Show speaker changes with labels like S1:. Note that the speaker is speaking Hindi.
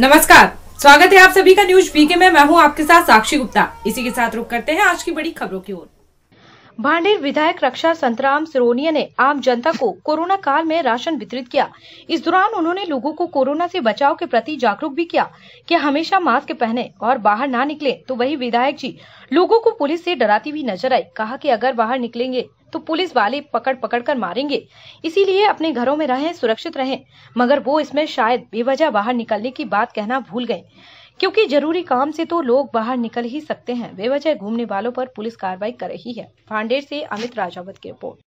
S1: नमस्कार स्वागत है आप सभी का न्यूज पीके में मैं हूं आपके साथ साक्षी गुप्ता इसी के साथ रुक करते हैं आज की बड़ी खबरों की ओर
S2: भांडेर विधायक रक्षा संतराम सिरोनिया ने आम जनता को कोरोना काल में राशन वितरित किया इस दौरान उन्होंने लोगों को कोरोना से बचाव के प्रति जागरूक भी किया कि हमेशा मास्क पहने और बाहर ना निकले तो वही विधायक जी लोगों को पुलिस से डराती हुई नजर आई कहा कि अगर बाहर निकलेंगे तो पुलिस वाले पकड़ पकड़ कर मारेंगे इसीलिए अपने घरों में रहें सुरक्षित रहें मगर वो इसमें शायद बेवजह बाहर निकलने की बात कहना भूल गए क्योंकि जरूरी काम से तो लोग बाहर निकल ही सकते हैं बेवजह घूमने वालों पर पुलिस कार्रवाई कर रही है भांडेर से अमित राजावत की रिपोर्ट